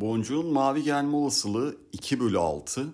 Boncuğun mavi gelme olasılığı 2 bölü 6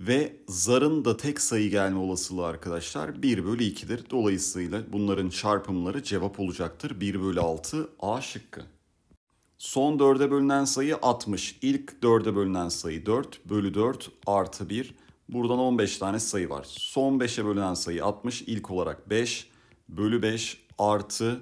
ve zarın da tek sayı gelme olasılığı arkadaşlar 1 bölü 2'dir. Dolayısıyla bunların çarpımları cevap olacaktır. 1 bölü 6 A şıkkı. Son 4'e bölünen sayı 60. İlk 4'e bölünen sayı 4 bölü 4 artı 1. Buradan 15 tane sayı var. Son 5'e bölünen sayı 60. İlk olarak 5 bölü 5 artı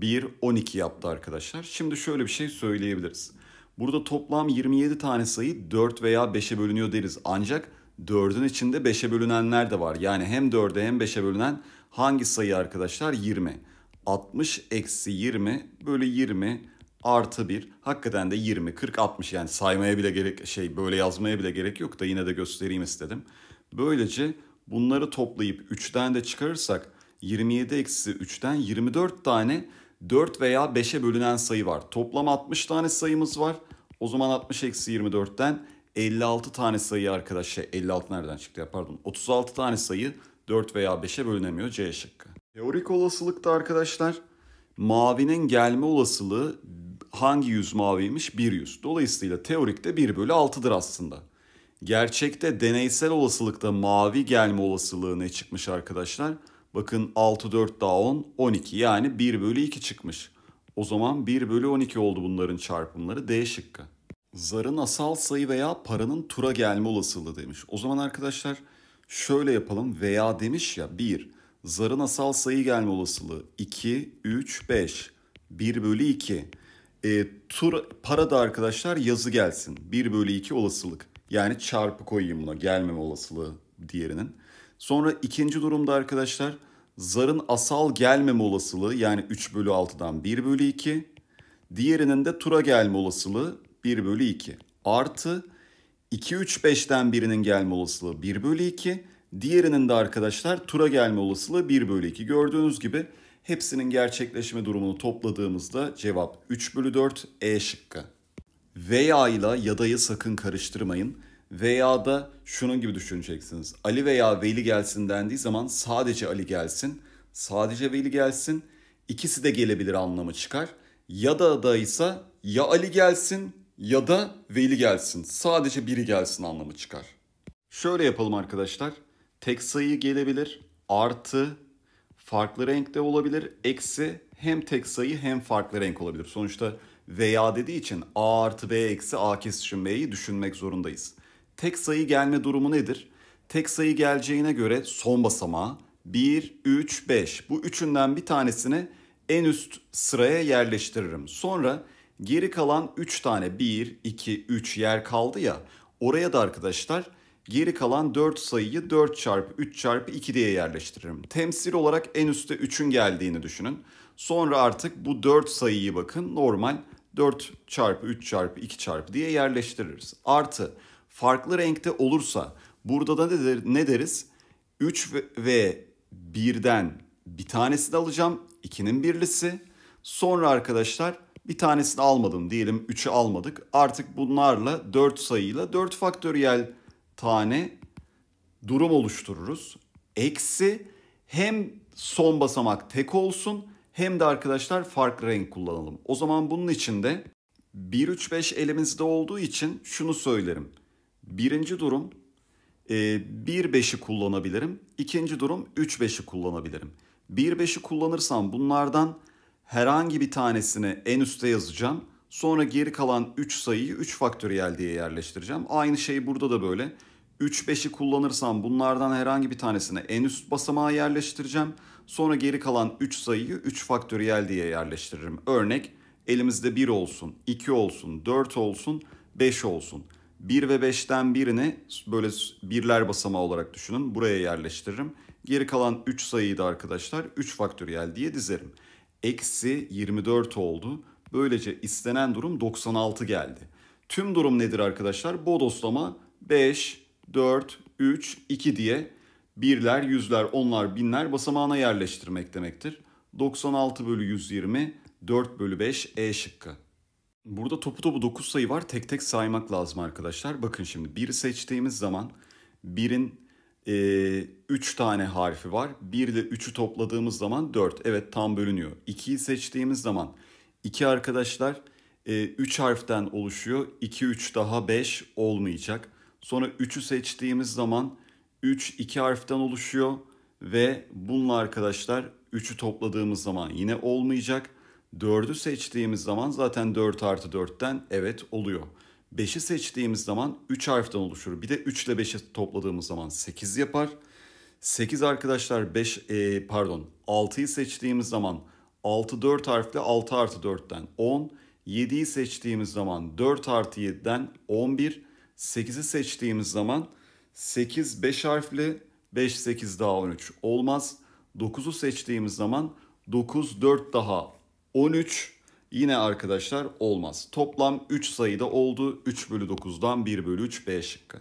1 12 yaptı arkadaşlar. Şimdi şöyle bir şey söyleyebiliriz. Burada toplam 27 tane sayı 4 veya 5'e bölünüyor deriz. Ancak 4'ün içinde 5'e bölünenler de var. Yani hem 4'e hem 5'e bölünen hangi sayı arkadaşlar? 20. 60 eksi 20 bölü 20 artı 1. Hakikaten de 20, 40, 60 yani saymaya bile gerek şey böyle yazmaya bile gerek yok da yine de göstereyim istedim. Böylece bunları toplayıp 3'ten de çıkarırsak 27 eksi 3'ten 24 tane 4 veya 5'e bölünen sayı var. Toplam 60 tane sayımız var. O zaman 60 eksi 24'ten 56 tane sayı arkadaşlar. Şey, 56 nereden çıktı ya pardon. 36 tane sayı 4 veya 5'e bölünemiyor C şıkkı. Teorik olasılıkta arkadaşlar mavinin gelme olasılığı hangi yüz maviymiş? 1 yüz. Dolayısıyla teorikte 1 bölü 6'dır aslında. Gerçekte deneysel olasılıkta mavi gelme olasılığı ne çıkmış arkadaşlar? Bakın 6 4 daha 10 12 yani 1 bölü 2 çıkmış. O zaman 1 bölü 12 oldu bunların çarpımları D şıkkı. Zarın asal sayı veya paranın tura gelme olasılığı demiş. O zaman arkadaşlar şöyle yapalım veya demiş ya 1. Zarın asal sayı gelme olasılığı 2, 3, 5. 1 bölü 2. E, tur, para da arkadaşlar yazı gelsin. 1 bölü 2 olasılık. Yani çarpı koyayım buna gelmeme olasılığı diğerinin. Sonra ikinci durumda arkadaşlar zarın asal gelmeme olasılığı yani 3 bölü 6'dan 1 bölü 2. Diğerinin de tura gelme olasılığı 1 bölü 2. Artı 2, 3, 5'ten birinin gelme olasılığı 1 bölü 2. Diğerinin de arkadaşlar tura gelme olasılığı 1 bölü 2. Gördüğünüz gibi hepsinin gerçekleşme durumunu topladığımızda cevap 3 bölü 4 E şıkkı. Veya ile yadayı sakın karıştırmayın veya da şunun gibi düşüneceksiniz. Ali veya Veli gelsin dendiği zaman sadece Ali gelsin, sadece Veli gelsin, ikisi de gelebilir anlamı çıkar. Ya da adaysa ya Ali gelsin ya da Veli gelsin. Sadece biri gelsin anlamı çıkar. Şöyle yapalım arkadaşlar. Tek sayı gelebilir, artı, farklı renkte olabilir, eksi hem tek sayı hem farklı renk olabilir. Sonuçta veya dediği için A artı B eksi A kesişim B'yi düşünmek zorundayız. Tek sayı gelme durumu nedir? Tek sayı geleceğine göre son basamağı 1, 3, 5. Bu üçünden bir tanesini en üst sıraya yerleştiririm. Sonra geri kalan 3 tane 1, 2, 3 yer kaldı ya. Oraya da arkadaşlar geri kalan 4 sayıyı 4 çarpı 3 çarpı 2 diye yerleştiririm. Temsil olarak en üstte 3'ün geldiğini düşünün. Sonra artık bu 4 sayıyı bakın normal 4 çarpı 3 çarpı 2 çarpı diye yerleştiririz. Artı farklı renkte olursa burada da ne, deriz? 3 ve 1'den bir tanesini alacağım. 2'nin birlisi. Sonra arkadaşlar bir tanesini almadım diyelim 3'ü almadık. Artık bunlarla 4 sayıyla 4 faktöriyel tane durum oluştururuz. Eksi hem son basamak tek olsun hem de arkadaşlar farklı renk kullanalım. O zaman bunun için de 1 3 5 elimizde olduğu için şunu söylerim. Birinci durum 1-5'i e, kullanabilirim. İkinci durum 3-5'i kullanabilirim. 1-5'i kullanırsam bunlardan herhangi bir tanesini en üste yazacağım. Sonra geri kalan 3 sayıyı 3 faktöriyel diye yerleştireceğim. Aynı şey burada da böyle. 3-5'i kullanırsam bunlardan herhangi bir tanesini en üst basamağa yerleştireceğim. Sonra geri kalan 3 sayıyı 3 faktöriyel diye yerleştiririm. Örnek elimizde 1 olsun, 2 olsun, 4 olsun, 5 olsun. 1 ve 5'ten birini böyle birler basamağı olarak düşünün. Buraya yerleştiririm. Geri kalan 3 sayıyı da arkadaşlar 3 faktöriyel diye dizerim. Eksi 24 oldu. Böylece istenen durum 96 geldi. Tüm durum nedir arkadaşlar? Bodoslama 5, 4, 3, 2 diye birler, yüzler, onlar, binler basamağına yerleştirmek demektir. 96 bölü 120, 4 bölü 5 E şıkkı. Burada topu topu 9 sayı var. Tek tek saymak lazım arkadaşlar. Bakın şimdi 1 seçtiğimiz zaman 1'in 3 e, tane harfi var. 1 ile 3'ü topladığımız zaman 4. Evet tam bölünüyor. 2'yi seçtiğimiz zaman 2 arkadaşlar 3 e, harften oluşuyor. 2 3 daha 5 olmayacak. Sonra 3'ü seçtiğimiz zaman 3 2 harften oluşuyor ve bununla arkadaşlar 3'ü topladığımız zaman yine olmayacak. 4'ü seçtiğimiz zaman zaten 4 artı 4'ten evet oluyor. 5'i seçtiğimiz zaman 3 harften oluşur. Bir de 3 ile 5'i topladığımız zaman 8 yapar. 8 arkadaşlar 5 e, pardon 6'yı seçtiğimiz zaman 6 4 harfli 6 artı 4'ten 10. 7'yi seçtiğimiz zaman 4 artı 7'den 11. 8'i seçtiğimiz zaman 8 5 harfli 5 8 daha 13 olmaz. 9'u seçtiğimiz zaman 9 4 daha 13 yine arkadaşlar olmaz. Toplam 3 sayıda oldu. 3 bölü 9'dan 1 bölü 3 B şıkkı.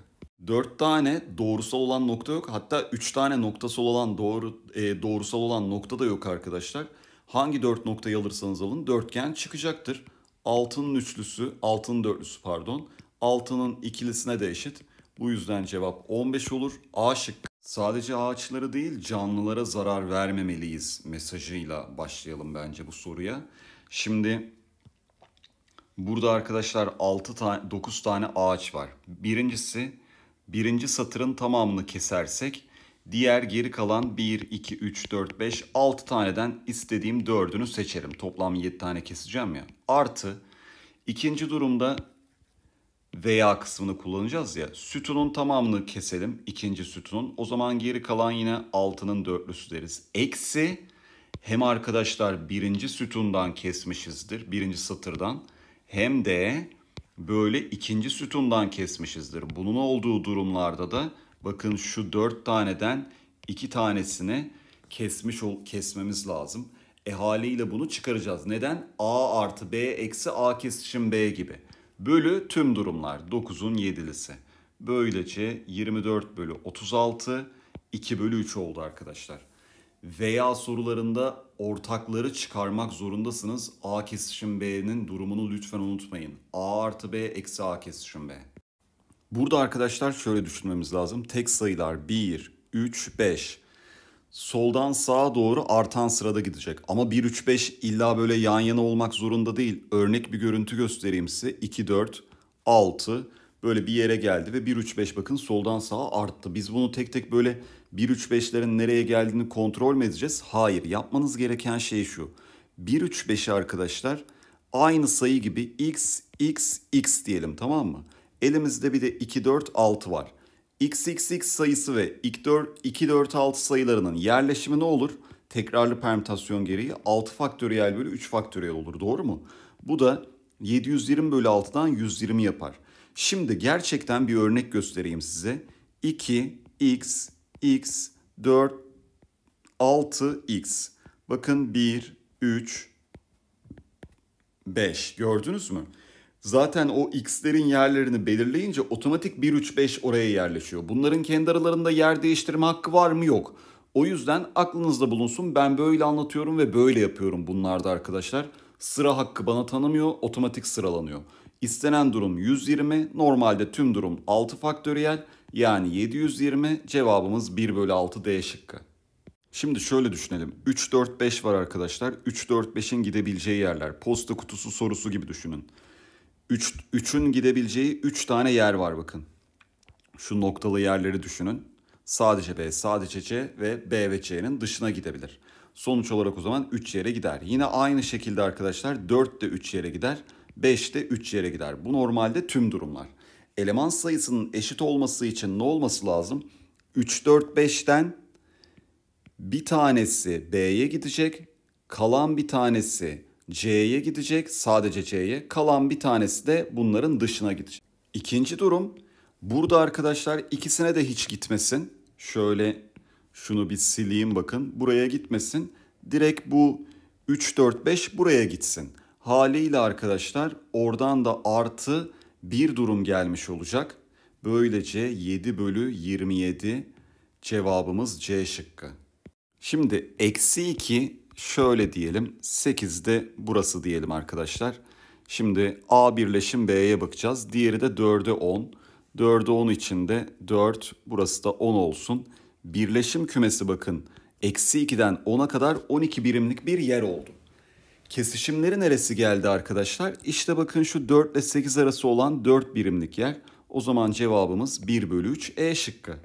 4 tane doğrusal olan nokta yok. Hatta 3 tane noktasal olan doğru e, doğrusal olan nokta da yok arkadaşlar. Hangi 4 noktayı alırsanız alın dörtgen çıkacaktır. Altının üçlüsü, altının dörtlüsü pardon. Altının ikilisine de eşit. Bu yüzden cevap 15 olur. A şıkkı. Sadece ağaçları değil canlılara zarar vermemeliyiz mesajıyla başlayalım bence bu soruya. Şimdi burada arkadaşlar 6 tane 9 tane ağaç var. Birincisi birinci satırın tamamını kesersek diğer geri kalan 1 2 3 4 5 6 taneden istediğim 4'ünü seçerim. Toplam 7 tane keseceğim ya. Artı ikinci durumda veya kısmını kullanacağız ya. Sütunun tamamını keselim. ikinci sütunun. O zaman geri kalan yine altının dörtlüsü deriz. Eksi hem arkadaşlar birinci sütundan kesmişizdir. Birinci satırdan. Hem de böyle ikinci sütundan kesmişizdir. Bunun olduğu durumlarda da bakın şu dört taneden iki tanesini kesmiş ol, kesmemiz lazım. E haliyle bunu çıkaracağız. Neden? A artı B eksi A kesişim B gibi bölü tüm durumlar 9'un 7'lisi. Böylece 24 bölü 36 2 bölü 3 oldu arkadaşlar. Veya sorularında ortakları çıkarmak zorundasınız. A kesişim B'nin durumunu lütfen unutmayın. A artı B eksi A kesişim B. Burada arkadaşlar şöyle düşünmemiz lazım. Tek sayılar 1, 3, 5 soldan sağa doğru artan sırada gidecek. Ama 1-3-5 illa böyle yan yana olmak zorunda değil. Örnek bir görüntü göstereyim size. 2-4-6 böyle bir yere geldi ve 1-3-5 bakın soldan sağa arttı. Biz bunu tek tek böyle 1-3-5'lerin nereye geldiğini kontrol mü edeceğiz? Hayır. Yapmanız gereken şey şu. 1-3-5'i arkadaşlar aynı sayı gibi x, x, x diyelim tamam mı? Elimizde bir de 2-4-6 var. XXX sayısı ve 246 sayılarının yerleşimi ne olur? Tekrarlı permütasyon gereği 6 faktöriyel bölü 3 faktöriyel olur doğru mu? Bu da 720 bölü 6'dan 120 yapar. Şimdi gerçekten bir örnek göstereyim size. 2, x, x, 4, 6, x. Bakın 1, 3, 5 gördünüz mü? zaten o x'lerin yerlerini belirleyince otomatik 1 3 5 oraya yerleşiyor. Bunların kendi aralarında yer değiştirme hakkı var mı? Yok. O yüzden aklınızda bulunsun. Ben böyle anlatıyorum ve böyle yapıyorum bunlarda arkadaşlar. Sıra hakkı bana tanımıyor, otomatik sıralanıyor. İstenen durum 120, normalde tüm durum 6 faktöriyel yani 720 cevabımız 1 bölü 6 D şıkkı. Şimdi şöyle düşünelim. 3, 4, 5 var arkadaşlar. 3, 4, 5'in gidebileceği yerler. Posta kutusu sorusu gibi düşünün. 3 üç, 3'ün gidebileceği üç tane yer var bakın. Şu noktalı yerleri düşünün. Sadece B, sadece C ve B ve C'nin dışına gidebilir. Sonuç olarak o zaman 3 yere gider. Yine aynı şekilde arkadaşlar 4 de 3 yere gider. 5 de 3 yere gider. Bu normalde tüm durumlar. Eleman sayısının eşit olması için ne olması lazım? 3, 4, 5'ten bir tanesi B'ye gidecek. Kalan bir tanesi C'ye gidecek sadece C'ye kalan bir tanesi de bunların dışına gidecek. İkinci durum burada arkadaşlar ikisine de hiç gitmesin. Şöyle şunu bir sileyim bakın buraya gitmesin. Direkt bu 3 4 5 buraya gitsin. Haliyle arkadaşlar oradan da artı bir durum gelmiş olacak. Böylece 7 bölü 27 cevabımız C şıkkı. Şimdi eksi 2 şöyle diyelim 8'de burası diyelim arkadaşlar. Şimdi A birleşim B'ye bakacağız. Diğeri de 4'e 10. 4'e 10 içinde 4 burası da 10 olsun. Birleşim kümesi bakın eksi 2'den 10'a kadar 12 birimlik bir yer oldu. Kesişimleri neresi geldi arkadaşlar? İşte bakın şu 4 ile 8 arası olan 4 birimlik yer. O zaman cevabımız 1 bölü 3 E şıkkı.